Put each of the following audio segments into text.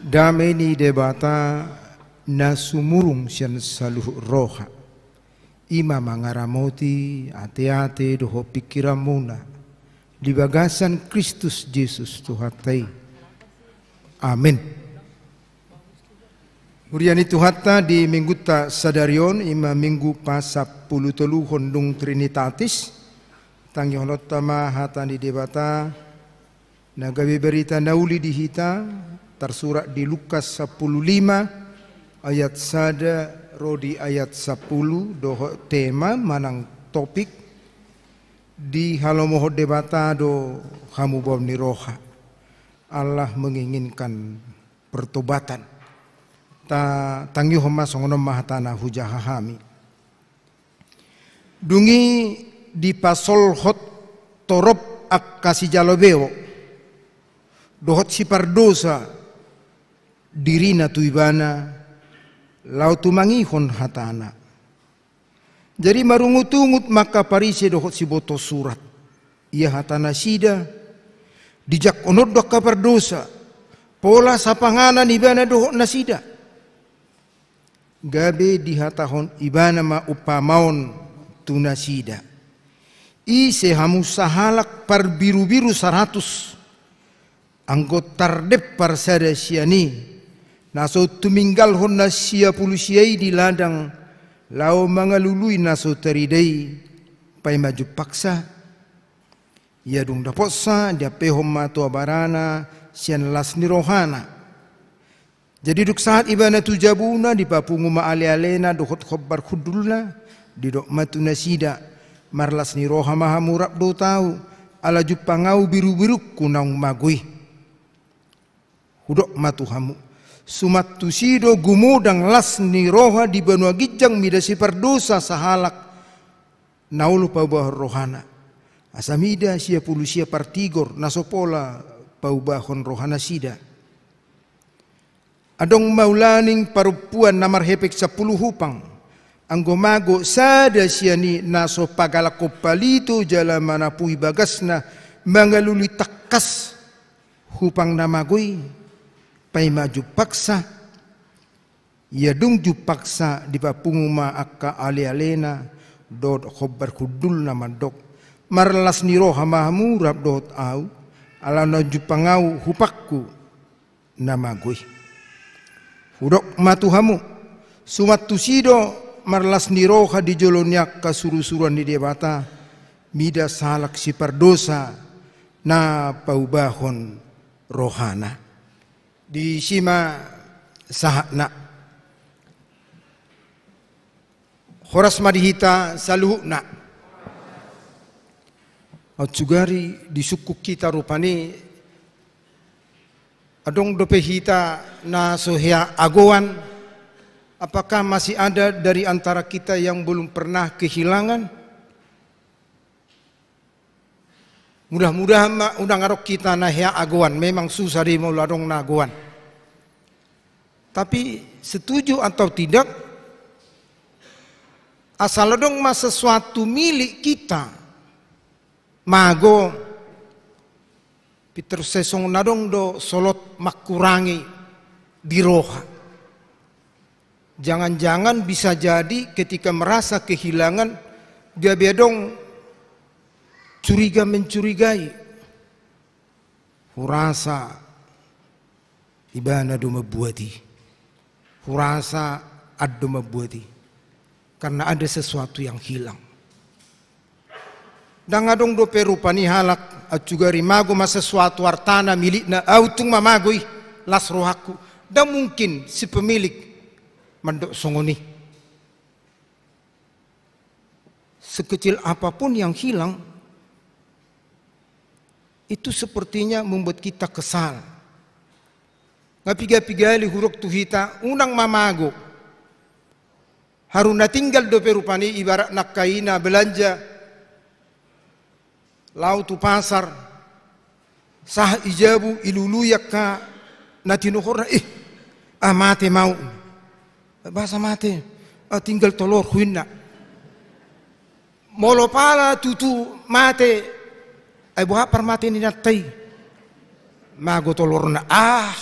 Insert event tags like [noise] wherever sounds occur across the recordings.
dameni debata nasumurung sian saluh roha ima mangaramoti ate-ate doho pikiramuna di bagasan Kristus Yesus Tuhatai amin Uriani Tuhatta di minggu ta sadarion ima minggu pasap puluh telu hondung trinitatis tangyolot tama hatani debata nagabi berita nauli dihita tersurat di Lukas 15 ayat sada rodi ayat 10 doho tema manang topik di halomoho debata do hamu ni roha Allah menginginkan pertobatan ta tangi homa songono mahatana hujahahami dungi di pasol hot torop ak kasih jalobeo dohot si pardosa diri dirina tuibana mangi hon hatana. Jadi tungut maka parise dohot si boto surat. Ia hatana sida dijak onod dok kabar dosa. Pola sapangana ibana dohot nasida. Gabe dihatahon ibana ma upamaon tunasida. I sehamu sahalak par biru-biru saratus. Anggot tardep par sada siani naso tuminggal honna sia pulusiai di ladang lao mangalului naso teridei pai maju paksa ia dung daposa dia pehomma tua barana sian lasni rohana jadi duk saat ibana tujabuna di papungu ma ale alena duhot khobbar khudulna di dok matuna sida marlas ni roha maha murab do tau ala jupangau biru biru kunang magui hudok matu hamu Sumat tusido gumudang las niroha di benua gijang midasi perdosa sahalak. Naulu pabah rohana. Asamida sia pulusia partigor nasopola paubahon rohana sida. Adong maulaning parupuan namar hepek sepuluh hupang. anggo mago sada siani naso pagalak kopalito jala manapui bagasna mangaluli takas hupang namagoi pai maju paksa ya dungju paksa di papunguma akka ale alena dod khobbar kudul nama dok marlas ni hamahamu mahmurab dot au ala naju pangau hupakku nama gue, hudok matuhamu sumat tusido marlas niro di jolonyak kasurusuran di debata mida salak si perdosa na paubahon rohana di Shima Sahana. Horas Madihita Saluhna. juga di suku kita rupani adong dope hita na sohia agowan apakah masih ada dari antara kita yang belum pernah kehilangan Mudah-mudahan undang arok kita nah ya aguan. Memang susah di dong naguan. Nah, Tapi setuju atau tidak, asal dong mas sesuatu milik kita, mago, Peter sesong nadong do solot makurangi di roha. Jangan-jangan bisa jadi ketika merasa kehilangan, dia bedong curiga mencurigai hurasa ibana kurasa hurasa mabuati, karena ada sesuatu yang hilang dangadong do perupani halak juga rimago mas sesuatu hartana milik milikna autung mamagoi las rohaku dan mungkin si pemilik mendok songoni sekecil apapun yang hilang itu sepertinya membuat kita kesal. Ngapiga-pigali tu kita unang mamago. Haruna tinggal dope rupani ibarat nak kaina belanja. tu pasar. Sah ijabu ilulu yakka natinuhorna ih. Ah mate mau. Bahasa mate. Ah, tinggal tinggal tolor huinna. Molopala tutu mate ay buha parmati ni natay magutulor na ah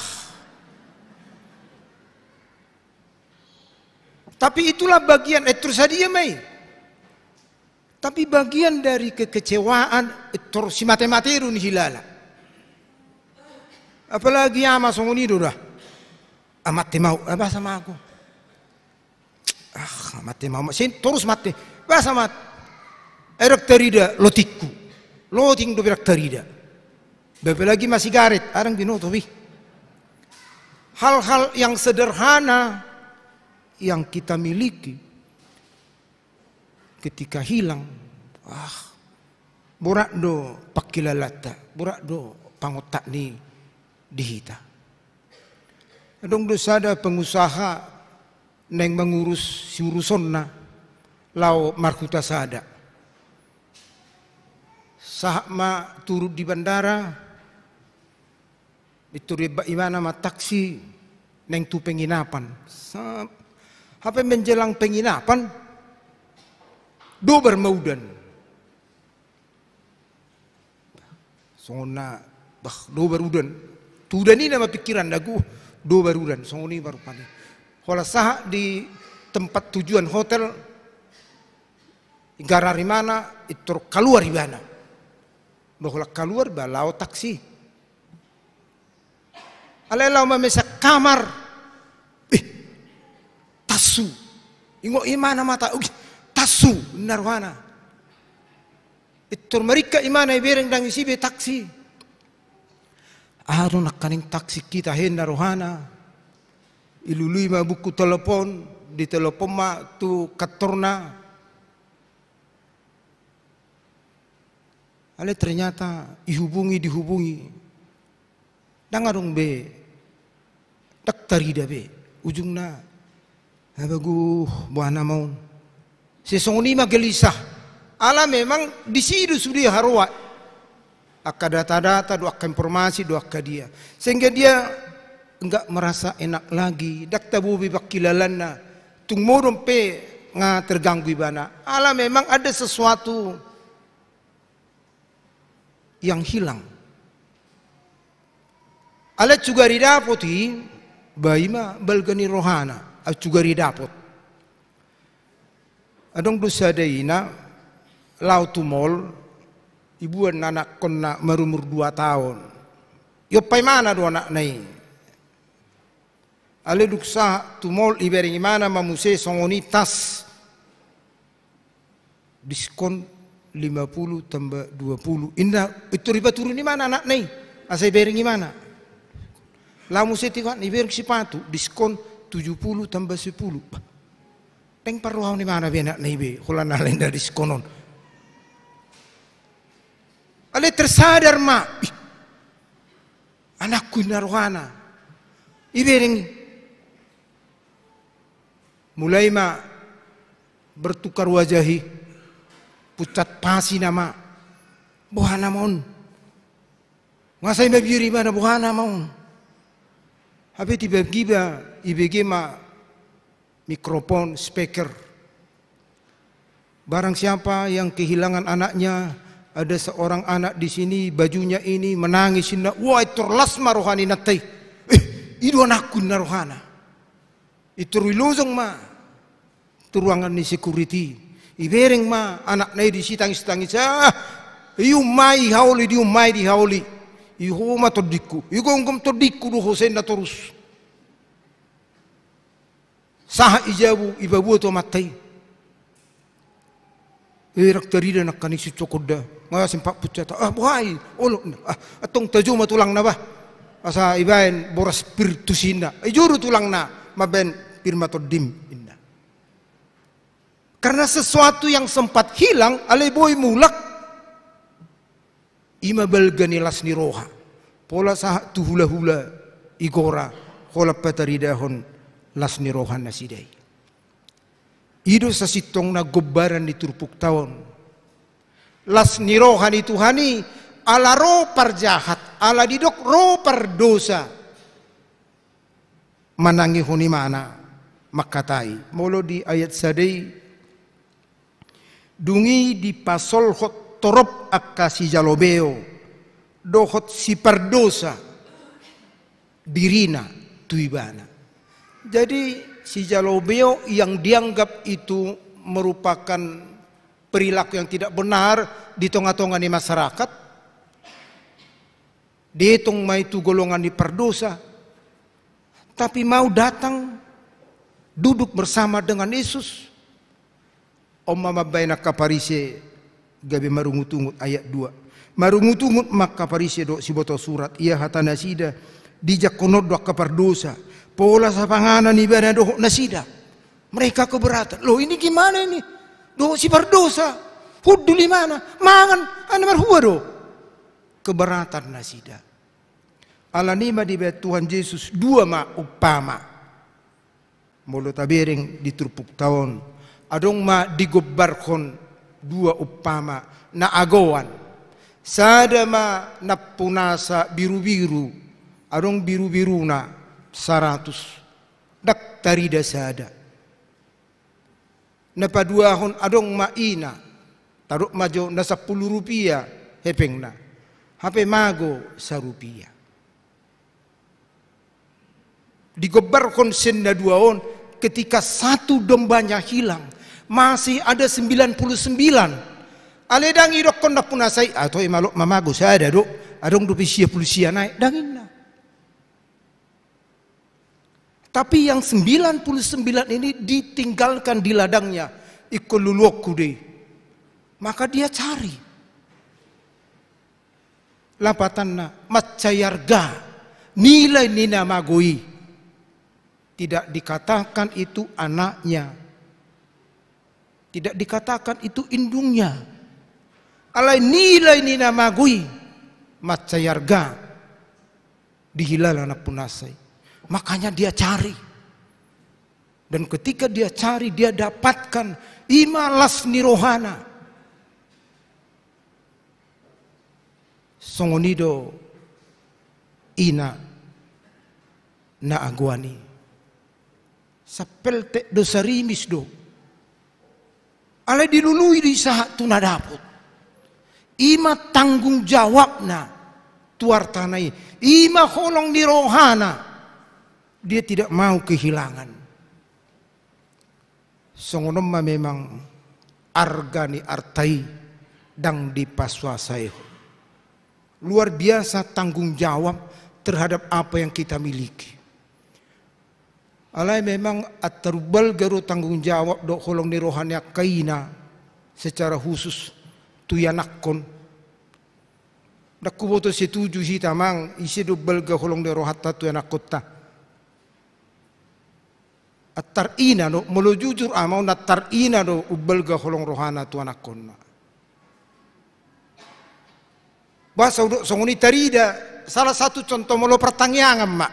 tapi itulah bagian Eh terus sadia mai tapi bagian dari kekecewaan eh, terus si run hilala apalagi ama songunido dah amat ah, mau eh, apa sama aku ah mati mau sin terus mati apa sama erak eh, terida lotiku loading do birak terida. bebe lagi masih garet arang binoto hal-hal yang sederhana yang kita miliki ketika hilang ah burak do pakilalata burak do pangotak ni dihita dong do sada pengusaha neng mengurus si urusonna lau markuta sada Sahma turut di bandara, itu riba. imana ma taksi neng tu penginapan. Apa menjelang penginapan? Do bermaudan. Sona bah do tu Tudan ini nama pikiran dagu do berudan. ini baru panik. Kalau sah di tempat tujuan hotel, gara rimana itu keluar ibana bahwa keluar balau taksi. Alela memesa kamar. Eh, tasu. Ingo imana mata. Ugh, tasu narwana. Itur mereka imana ibereng isi be taksi. Aduh nak kaning taksi kita hen narwana. Ilului ma buku telepon di telepon ma tu katorna Ale ternyata dihubungi dihubungi. Dangarung be. Tak da be. Ujungna. Habagu buana mau. Sesungguhnya gelisah. ala memang di situ sudah harwa. Akan data-data, doa informasi, doa dia. Sehingga dia enggak merasa enak lagi. Dak tabu bibak kilalana. pe nga terganggu ibana. ala memang ada sesuatu yang hilang. Alat juga didapot i baima balgani rohana alat juga didapot. Adong dusadaina lautumol dan anak kena merumur dua tahun. Yo pai mana dua anak nai. Ale duksa tumol iberingi mana mamuse songoni tas diskon 50 tambah 20. Indah itu riba turun di mana anak nih? Asai beri gimana, Lamu nih beri sepatu diskon 70 tambah 10. Teng hau di mana biar anak nih bi? Kulan dari diskonon. Ale tersadar mak. Anakku naruhana. Ibering mulai ma bertukar wajahi pucat pasi nama buhana maun ngasai babi yuri mana buhana maun habe tiba giba ibg ma mikrofon speaker barang siapa yang kehilangan anaknya ada seorang anak di sini bajunya ini menangis inna wah itu lasma rohani natai eh itu anakku narohana itu rilozong ma itu ruangan ini security Ibereng ma anak nai di sitang sitang isa. Iu mai hauli diu mai di hauli. Iho ma todiku. Igo ngom todiku ruho senda terus. Sah ijabu ibabu to matai. Irak dan nak kanik cokoda. Ngaya sempak pucata. Ah buai. Olok Ah atong ma tulang na Asa ibain boras pirtusina. Ijuru tulang na. Maben pirmatodim. Karena sesuatu yang sempat hilang oleh boy mulak imabal ganilas niroha. Pola sah tuhula hula igora kolapatarida lasni rohan nasidai. Ido sa sitong na gobaran di turpuk tahun, las nirohan itu hani ala ro par jahat, ala didok ro par dosa. Manangi huni mana makatai. Molo di ayat sadai dungi di pasol hot torop akasi jalobeo dohot si perdosa dirina tuibana jadi si jalobeo yang dianggap itu merupakan perilaku yang tidak benar di tengah-tengah di masyarakat dihitung mai itu golongan di perdosa tapi mau datang duduk bersama dengan Yesus Omma mabbaina kaparise gabe marungutungut ayat 2. Marungutungut mak parise do siboto surat ia hata nasida dijak konod do kapar dosa. Pola sapanganan ibadah do nasida. Mereka keberatan. Loh ini gimana ini? Do si berdosa. Hudu di mana? Mangan ane marhuwa do. Keberatan nasida. Alanima di Tuhan Yesus dua mak upama. mulut tabiring di tahun adong ma kon dua upama na agowan sadama napunasa biru-biru adong biru-biru na saratus dak tarida sada na dua hon adong ma ina taruk majo na sepuluh rupiah hepeng na hape mago sarupiah digebarkan senda dua on ketika satu dombanya hilang masih ada 99 ale dangi dok puna punasai atau ah, imalok mamago saya ada dok adong dupi sia pulisia naik dangin tapi yang 99 ini ditinggalkan di ladangnya ikululuk kude maka dia cari lapatanna macayarga nilai nina magoi tidak dikatakan itu anaknya tidak dikatakan itu indungnya. Alai nilai nina mat matsayarga dihilal anak punasai. Makanya dia cari. Dan ketika dia cari dia dapatkan imalas nirohana. Songonido ina na aguani. Sapelte dosarimis do. Ale dilului di saat tuna nadaput, Ima tanggung jawabna tuar tanai. Ima kolong di rohana. Dia tidak mau kehilangan. Songonoma memang argani artai dang dipaswasai. Luar biasa tanggung jawab terhadap apa yang kita miliki. Alai memang atarbal geru tanggung jawab dok holong ni rohania kaina secara khusus tu ya Nak ku boto setuju si tamang isi dubal ge holong ni rohata tuyanakota. Atar ina no molo jujur amau ah, tar ina do ubal ge holong rohana tu tuanakon. Ya Bahasa udok songoni tarida salah satu contoh molo pertanyaan mak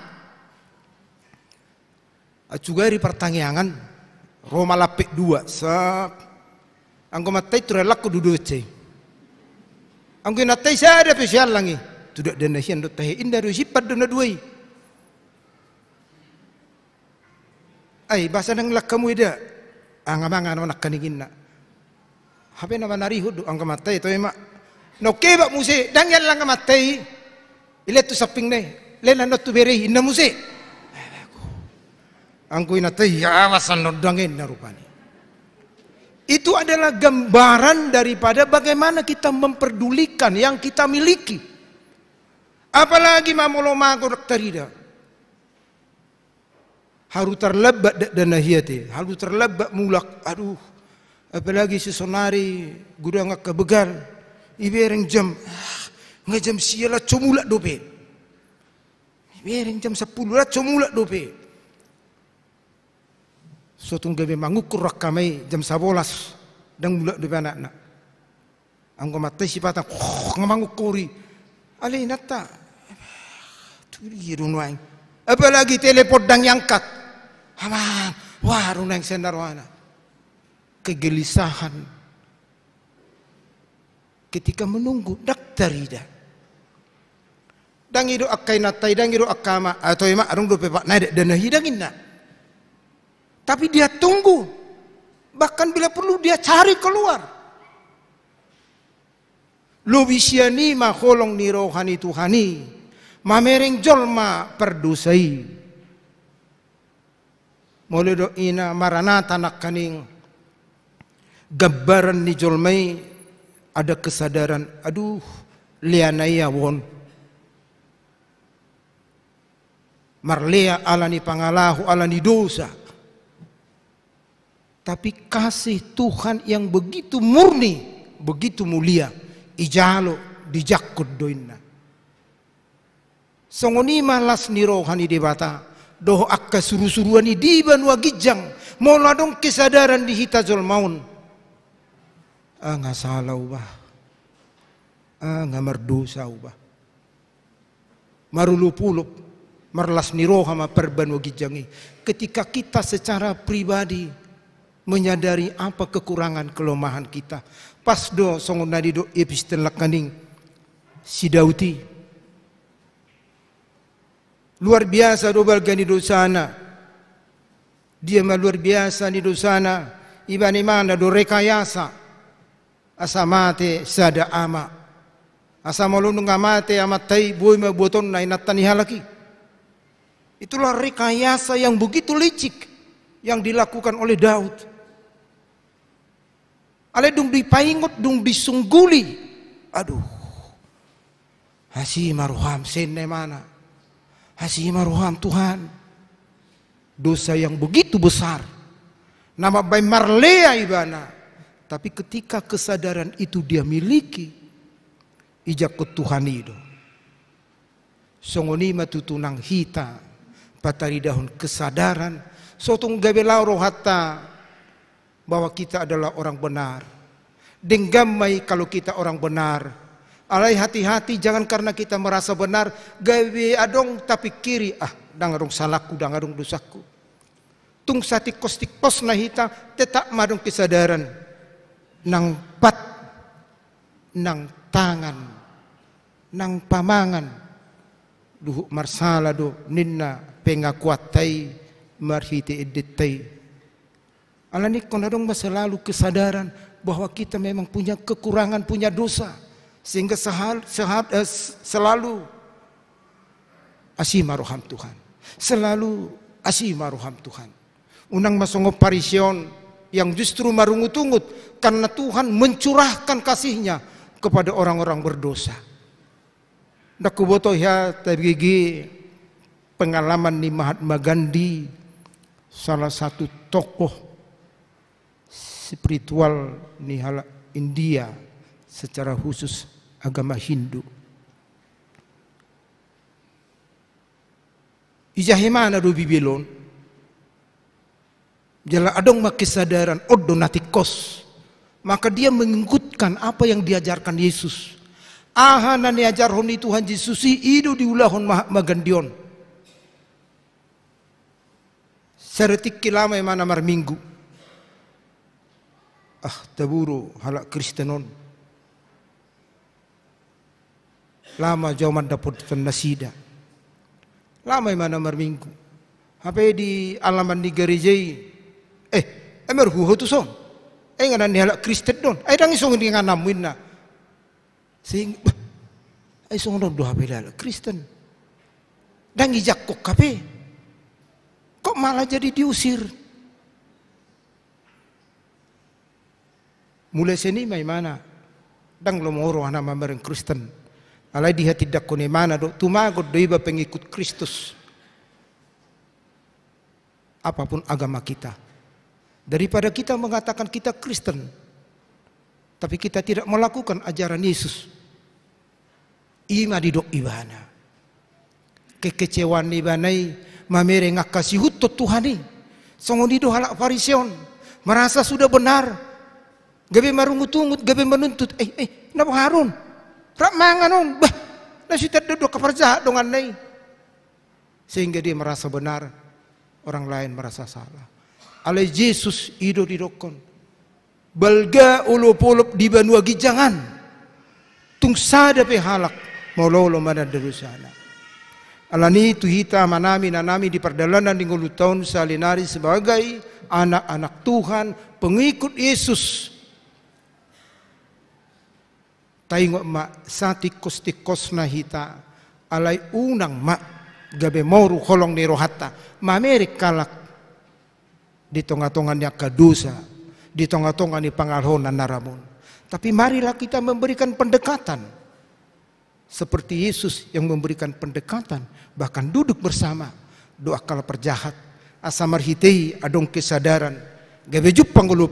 di pertanyaan Roma lapik dua sa angko matai duduk cai Angko natai ada pesial langi tidak dana hian do tahi indah do pada dana duai. Ai bahasa nang lak kamu ida nak kani kaniginna. Habe nama nari hudu angko matai tu emak. No kebak musik, dang yan matai. Ile tu saping nai Lena notu tu beri indah angkuina teh awasan ya, nodangin narupani. Itu adalah gambaran daripada bagaimana kita memperdulikan yang kita miliki. Apalagi mamuloma kurak terida. Haru terlebat dan hiati, Haru terlebat mulak. Aduh. Apalagi si sonari guru gudang kebegal. Ibereng jam. Ah, Ngajam lah cumulak dope. Ibereng jam sepuluh lah cumulak dope suatu gabe mangukur rakamai jam sabolas dan mula di anak nak anggo mate sipata [laughs] ngamangukuri ale nata turi runwang lagi telepon dang yangkat amang wah sendar sendarwana kegelisahan ketika menunggu daktarida dang hidup akai natai dang hidup akama atau ima arung dope pak naida dan hidangin nak tapi dia tunggu. Bahkan bila perlu dia cari keluar. Lubisiani kholong ni rohani Tuhani. Mamereng jolma perdusai. Molido ina maranata nak kaning. Gabaran ni jolmai ada kesadaran. Aduh, lianaya won. Marlea alani pangalahu alani dosa tapi kasih Tuhan yang begitu murni, begitu mulia. Ijalo dijakut doinna. Songoni malas nirohani rohani debata. Doh akka suru-suruan di banua gijang. Mola dong kesadaran di hitajol maun. Ah nggak salah ubah. Ah nggak merdosa ubah. Marulupulup. Marlas ni rohama perbanua gijangi. Ketika kita secara pribadi menyadari apa kekurangan kelemahan kita. Pas songon nadi do epistel si sidauti. Luar biasa do balgani do sana. Dia mah luar biasa di do sana. Ibani mana do rekayasa. Asamate sada ama. Asamalun ngamate amatai boi ma buaton na inatani halaki. Itulah rekayasa yang begitu licik yang dilakukan oleh Daud. Ale dung dipaingot, dung disungguli. Aduh. Hasi maruham sene mana? Hasi maruham Tuhan. Dosa yang begitu besar. Nama bay marlea ibana. Tapi ketika kesadaran itu dia miliki, ijak ke Tuhan itu. Songoni matutunang hita, patari daun kesadaran, sotong gabe lauro hatta bahwa kita adalah orang benar. Denggamai kalau kita orang benar. Alai hati-hati jangan karena kita merasa benar gawe adong tapi kiri ah dangarung salahku dangarung dosaku. Tung sati kostik pos nahita tetap madung kesadaran nang pat nang tangan nang pamangan duhuk marsala do ninna pengakuatai marhiti edetai ini Alani konadong selalu kesadaran bahwa kita memang punya kekurangan, punya dosa. Sehingga sehal, sehat, eh, selalu maruham Tuhan. Selalu asih maruham Tuhan. Unang masongo parision yang justru marungut-ungut karena Tuhan mencurahkan kasihnya kepada orang-orang berdosa. Nakuboto ya tabigi pengalaman ni Mahatma Gandhi salah satu tokoh spiritual nihala India secara khusus agama Hindu. Ijahimana rubi bilon. Jala adong makisadaran odonatikos. Maka dia mengikutkan apa yang diajarkan Yesus. Ahana honi Tuhan Yesus si idu diulahon magandion. Seretik kilama mana mar minggu. Ah terburu halak kristenon lama jaman dapur nasida lama mana marminggu apa di alaman di gereja eh emer huho tu son eh ngana ni halak kristen don eh dangi song ni ngana sing eh song don dua bela kristen dangi jakok kape kok malah jadi diusir Mulai sini mai mana? Dang lo moro ana Kristen. Alai dia tidak kone mana do tumagot iba pengikut Kristus. Apapun agama kita. Daripada kita mengatakan kita Kristen. Tapi kita tidak melakukan ajaran Yesus. Ima di do ibana. Kekecewaan ibanai mamere ngakasi hutto Tuhani. Songo dido halak farision. Merasa sudah benar Gabi marungut-ungut, gabi menuntut. Eh, eh, napa harun? Rak mangan on. Bah, nasi terduduk keperja dengan nei Sehingga dia merasa benar, orang lain merasa salah. Ale Yesus ido didokon. Balga ulupulup di banuagi jangan. Tung sada pehalak maulolo mana derusana. Alani tuhita manami nanami di perdalanan di tahun salinari sebagai anak-anak Tuhan, pengikut Yesus, Tengok mak sati kusti kosna hita alai unang mak gabe moru kolong nero hatta mameri kalak di tonga-tongan yang kadusa di tonga-tongan di pangalhonan naramun tapi marilah kita memberikan pendekatan seperti Yesus yang memberikan pendekatan bahkan duduk bersama doa kala perjahat asamar hitei adong kesadaran gabe jup panggulu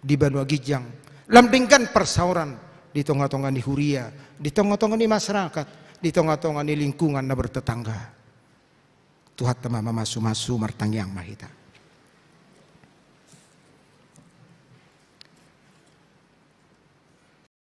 di Banua Gijang lambingkan persauran di tonga di huria, di tonga di masyarakat, di tonga di lingkungan na bertetangga. Tuhat tama mama martang yang mahita.